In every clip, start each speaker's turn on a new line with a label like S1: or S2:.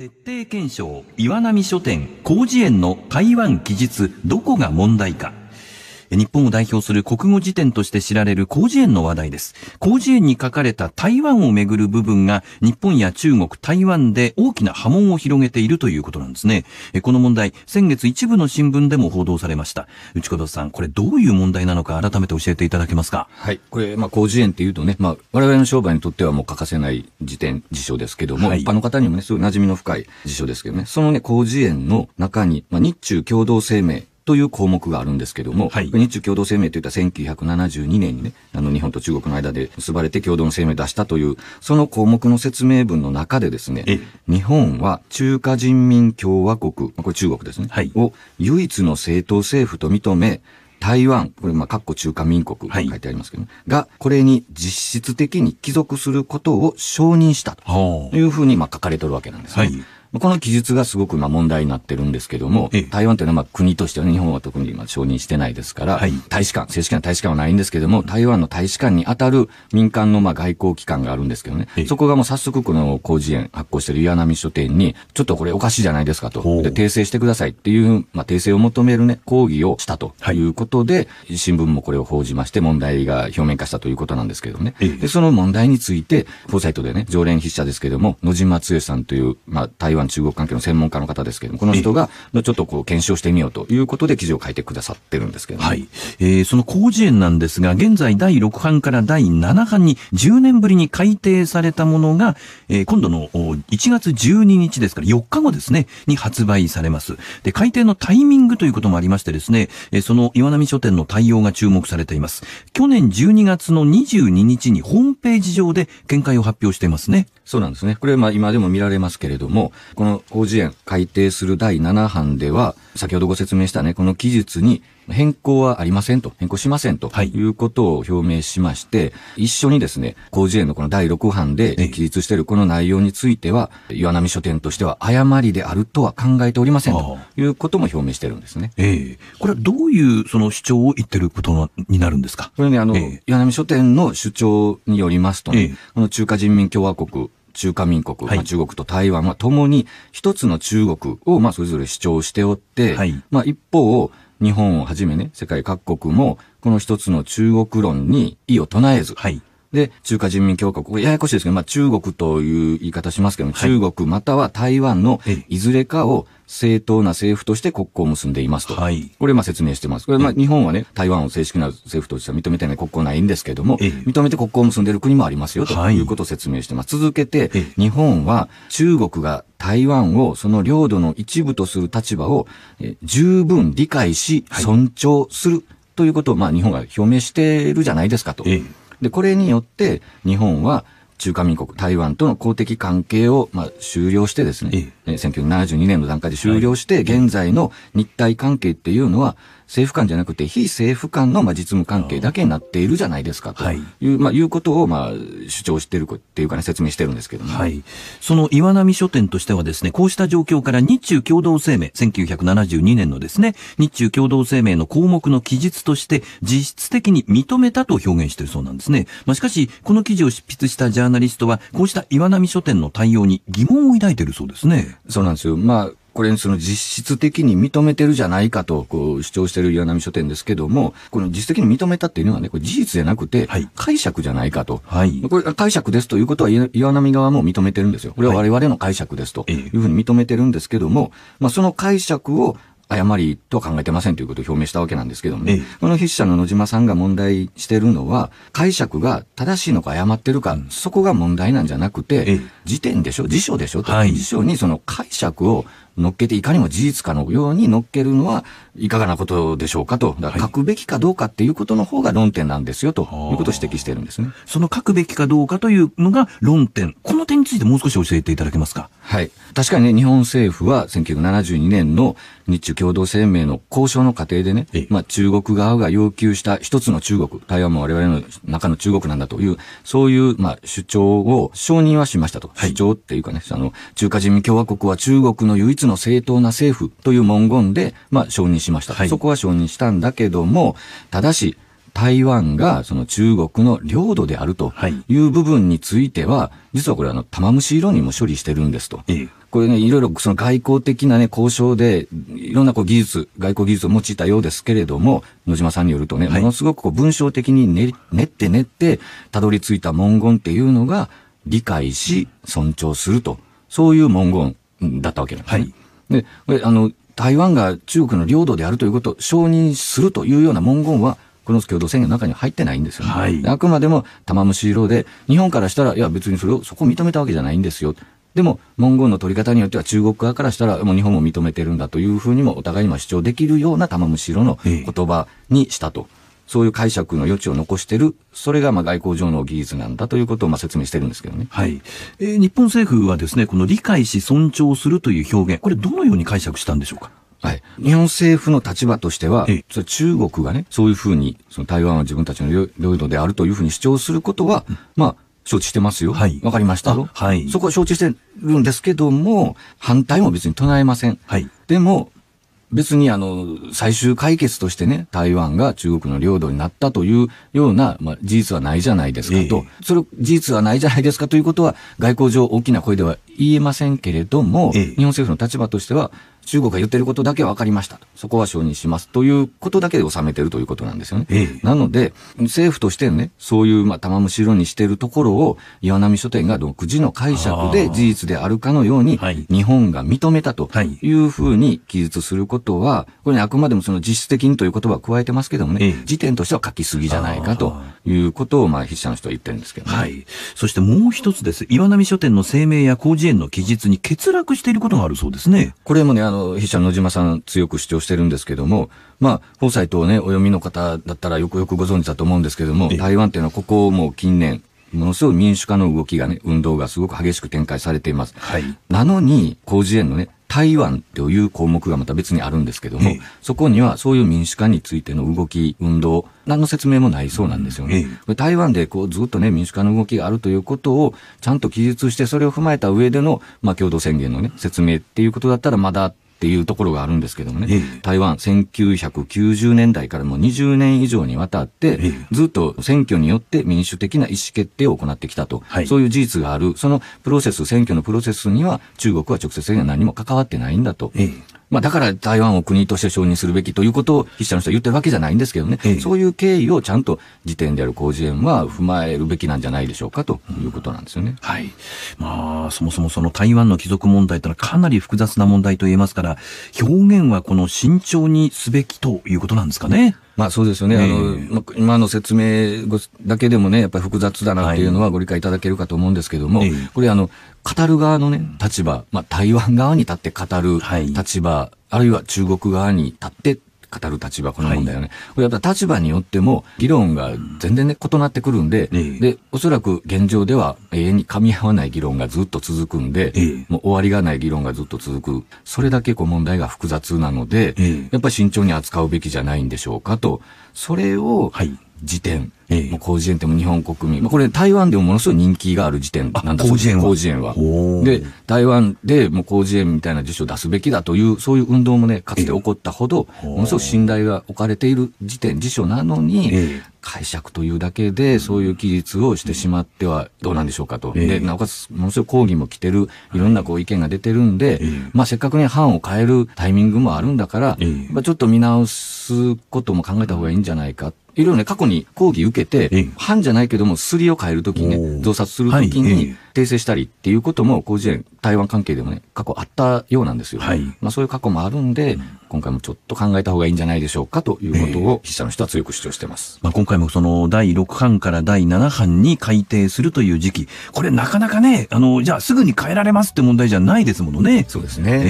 S1: 徹底検証岩波書店広辞苑の台湾記述どこが問題か日本を代表する国語辞典として知られる広辞苑の話題です。広辞苑に書かれた台湾をめぐる部分が日本や中国、台湾で大きな波紋を広げているということなんですね。この問題、先月一部の新聞でも報道されました。内子さん、これどういう問題なのか改めて教えていただけますか。はい。これ、まあ、広辞苑っていうとね、まあ、我々の商売にとってはもう欠かせない辞典、辞書ですけども、はい、一般の方にもね、すごい馴染みの深い辞書ですけどね、そのね、広辞苑の中に、まあ、日中共同声明という項目があるんですけども、はい、日中共同声明といった1972年にね、あの日本と中国の間で結ばれて共同声明を出したという、その項目の説明文の中でですね、日本は中華人民共和国、これ中国ですね、はい、を唯一の政党政府と認め、台湾、これ、まあ、かっこ中華民国と書いてありますけど、ね、はい、が、これに実質的に帰属することを承認したというふうに、まあ、書かれてるわけなんですね。はいこの記述がすごくまあ問題になってるんですけども、台湾というのはまあ国としては、日本は特にあ承認してないですから、はい、大使館、正式な大使館はないんですけども、台湾の大使館に当たる民間のまあ外交機関があるんですけどね、そこがもう早速この工事園発行している岩波書店に、ちょっとこれおかしいじゃないですかと、で訂正してくださいっていう、まあ、訂正を求めるね、抗議をしたということで、はい、新聞もこれを報じまして、問題が表面化したということなんですけどね。で、その問題について、フォーサイトでね、常連筆者ですけども、野島剛さんという、まあ、台湾湾中国関係の専門家の方ですけれども、この人が、ちょっとこう検証してみようということで記事を書いてくださってるんですけど、も。はい。えー、その工事園なんですが、現在第6版から第7版に10年ぶりに改定されたものが、えー、今度の1月12日ですから4日後ですね、に発売されます。で、改定のタイミングということもありましてですね、えその岩波書店の対応が注目されています。去年12月の22日にホームページ上で見解を発表していますね。そうなんですね。これ、まあ、今でも見られますけれども、この法事園改定する第7版では、先ほどご説明したね、この記述に変更はありませんと、変更しませんということを表明しまして、一緒にですね、広辞苑のこの第6版で記述しているこの内容については、岩波書店としては誤りであるとは考えておりませんということも表明してるんですね。ええー、これはどういうその主張を言ってることになるんですかこれね、あの、えー、岩波書店の主張によりますとね、えー、この中華人民共和国中華民国、はい、まあ、中国と台湾はともに一つの中国を、まあ、それぞれ主張しておって、はい、まあ、一方、日本をはじめね、世界各国も、この一つの中国論に異を唱えず、はい、で、中華人民共和国、ややこしいですけど、まあ、中国という言い方しますけど中国または台湾のいずれかを、正当な政府として国交を結んでいますと。はい、これ、まあ説明してます。これ、まあ日本はね、台湾を正式な政府としては認めてない国交ないんですけども、認めて国交を結んでいる国もありますよということを説明してます。続けて、日本は中国が台湾をその領土の一部とする立場を十分理解し、尊重するということを、まあ日本が表明しているじゃないですかと。で、これによって日本は中華民国、台湾との公的関係を、まあ、終了してですね、え1972年の段階で終了して、現在の日体関係っていうのは、政府間じゃなくて非政府間のまあ実務関係だけになっているじゃないですかという,、まあ、いうことをまあ主張しているっていうかね説明してるんですけども、はい、その岩波書店としてはですねこうした状況から日中共同声明1972年のですね日中共同声明の項目の記述として実質的に認めたと表現してるそうなんですね、まあ、しかしこの記事を執筆したジャーナリストはこうした岩波書店の対応に疑問を抱いてるそうですね。そうなんですよ。まあ、これ、その実質的に認めてるじゃないかと、こう、主張してる岩波書店ですけども、この実質的に認めたっていうのはね、これ事実じゃなくて、解釈じゃないかと。はい。これ、解釈ですということは、岩波側も認めてるんですよ。これは我々の解釈ですというふうに認めてるんですけども、まあ、その解釈を誤りとは考えてませんということを表明したわけなんですけどもええ、この筆者の野島さんが問題してるのは、解釈が正しいのか誤ってるか、そこが問題なんじゃなくて、え、辞典でしょ、辞書でしょと、はい、辞書にその解釈を乗っけて、いかにも事実かのように乗っけるのは、いかがなことでしょうかと。か書くべきかどうかっていうことの方が論点なんですよ、ということを指摘しているんですね。その書くべきかどうかというのが論点。この点についてもう少し教えていただけますか。はい。確かにね、日本政府は1972年の日中共同声明の交渉の過程でね、まあ中国側が要求した一つの中国、台湾も我々の中の中国なんだという、そういうまあ主張を承認はしましたと。はい、主張っていうかね、あの、中華人民共和国は中国の唯一のの正当な政府という文言で、まあ、承認しました、はい、そこは承認したんだけども、ただし、台湾がその中国の領土であるという部分については、実はこれあの、玉虫色にも処理してるんですと。これね、いろいろその外交的なね、交渉で、いろんなこう技術、外交技術を用いたようですけれども、野島さんによるとね、ものすごくこう文章的に練、ね、って練って、たどり着いた文言っていうのが、理解し、尊重すると、そういう文言だったわけなんですね。はいで、これ、あの、台湾が中国の領土であるということを承認するというような文言は、この共同宣言の中に入ってないんですよね。はい、あくまでも玉虫色で、日本からしたら、いや別にそれをそこを認めたわけじゃないんですよ。でも、文言の取り方によっては中国側からしたら、もう日本も認めてるんだというふうにもお互いにも主張できるような玉虫色の言葉にしたと。ええそういう解釈の余地を残してる、それがまあ外交上の技術なんだということをまあ説明してるんですけどね。はい。えー、日本政府はですね、この理解し尊重するという表現、これどのように解釈したんでしょうかはい。日本政府の立場としては、それ中国がね、そういうふうに、その台湾は自分たちの領土であるというふうに主張することは、うん、まあ、承知してますよ。はい。わかりました。はい。そこは承知してるんですけども、反対も別に唱えません。はい。でも、別にあの、最終解決としてね、台湾が中国の領土になったというような、まあ、事実はないじゃないですかと、ええ、それ、事実はないじゃないですかということは、外交上大きな声では言えませんけれども、え、日本政府の立場としては、中国が言ってることだけ分かりましたと。そこは承認しますということだけで収めてるということなんですよね。ええ、なので、政府としてね、そういう、まあ、玉虫色にしてるところを、岩波書店が独自の解釈で事実であるかのように、日本が認めたというふうに記述することは、これ、ね、あくまでもその実質的にという言葉を加えてますけどもね、え、時点としては書きすぎじゃないかということを、まあ、筆者の人は言ってるんですけどね。はい。そしてもう一つです。岩波書店の声明や広辞苑の記述に欠落していることがあるそうですね。これもね、あの、の、筆者野島さん強く主張してるんですけども、まあ、本サとね、お読みの方だったらよくよくご存知だと思うんですけども、台湾っていうのはここもう近年、ものすごい民主化の動きがね、運動がすごく激しく展開されています。はい、なのに、広辞苑のね、台湾という項目がまた別にあるんですけども、そこにはそういう民主化についての動き、運動、何の説明もないそうなんですよね。台湾でこうずっとね、民主化の動きがあるということをちゃんと記述して、それを踏まえた上での、まあ、共同宣言のね、説明っていうことだったらまだっていうところがあるんですけどもね、台湾1990年代からもう20年以上にわたって、ずっと選挙によって民主的な意思決定を行ってきたと、はい、そういう事実がある、そのプロセス、選挙のプロセスには中国は直接的には何も関わってないんだと。まあだから台湾を国として承認するべきということを筆者の人は言ってるわけじゃないんですけどね、ええ、そういう経緯をちゃんと時点である工事園は踏まえるべきなんじゃないでしょうかということなんですよね。うん、はい。まあ、そもそもその台湾の貴族問題というのはかなり複雑な問題と言えますから、表現はこの慎重にすべきということなんですかね。うんまあそうですよね。あの、ま、今の説明だけでもね、やっぱり複雑だなっていうのはご理解いただけるかと思うんですけども、はい、これあの、語る側のね、立場、まあ台湾側に立って語る立場、はい、あるいは中国側に立って語る立場、この問題はね、はい、やっぱ立場によっても、議論が全然ね、異なってくるんで、えー、で、おそらく現状では永遠に噛み合わない議論がずっと続くんで、えー、もう終わりがない議論がずっと続く。それだけこう問題が複雑なので、えー、やっぱり慎重に扱うべきじゃないんでしょうかと、それを、はい辞典。ええ、もう広辞苑っても日本国民。まあ、これ台湾でもものすごい人気がある辞典なんだそうです。広辞苑は。で、台湾でもう広辞苑みたいな辞書を出すべきだという、そういう運動もね、かつて起こったほど、ものすごく信頼が置かれている辞典、辞書なのに、ええ、解釈というだけで、そういう記述をしてしまってはどうなんでしょうかと。で、なおかつ、ものすごい抗議も来てる、いろんなこう意見が出てるんで、まあせっかくに班を変えるタイミングもあるんだから、まあちょっと見直すことも考えた方がいいんじゃないか。いろいろね、過去に抗議受けて、班じゃないけども、すりを変えるときにね、増刷するときに、訂正したりっていうことも、広辞苑、台湾関係でもね、過去あったようなんですよ。はい、まあ、そういう過去もあるんで、うん、今回もちょっと考えた方がいいんじゃないでしょうかということを、筆者の人は強く主張してます。えー、まあ、今回もその、第6版から第7版に改定するという時期、これなかなかね、あの、じゃあすぐに変えられますって問題じゃないですものね。そうですね。えー、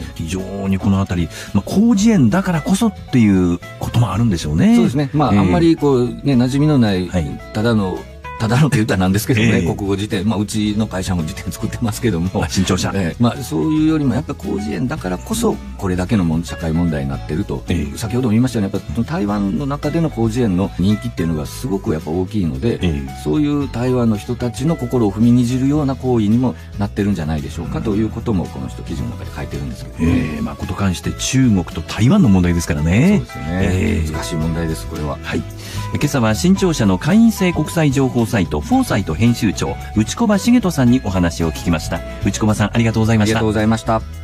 S1: えー、非常にこのあたり、まあ、広辞苑だからこそっていうこともあるんでしょうね。そうですね。まあ、あんまりこう、ね、馴染みのない、い、ただの、ただのって言ったらなんですけどね、えー、国語辞典、まあ、うちの会社も辞典作ってますけども、新潮社、えー、まあ、そういうよりも、やっぱり広辞苑だからこそ、これだけのも社会問題になってると、えー、先ほども言いましたよね、やっぱ台湾の中での広辞苑の人気っていうのがすごくやっぱ大きいので、えー、そういう台湾の人たちの心を踏みにじるような行為にもなってるんじゃないでしょうか、ということも、この人、記事の中で書いてるんですけど、ね、えー、まあ、こと関して中国と台湾の問題ですからね。そうですね、えー、難しい問題です、これは。はい、今朝は新潮社の会員制国際情報サイト、フォーサイト編集長、内小場茂人さんにお話を聞きました。内小場さん、ありがとうございました。ありがとうございました。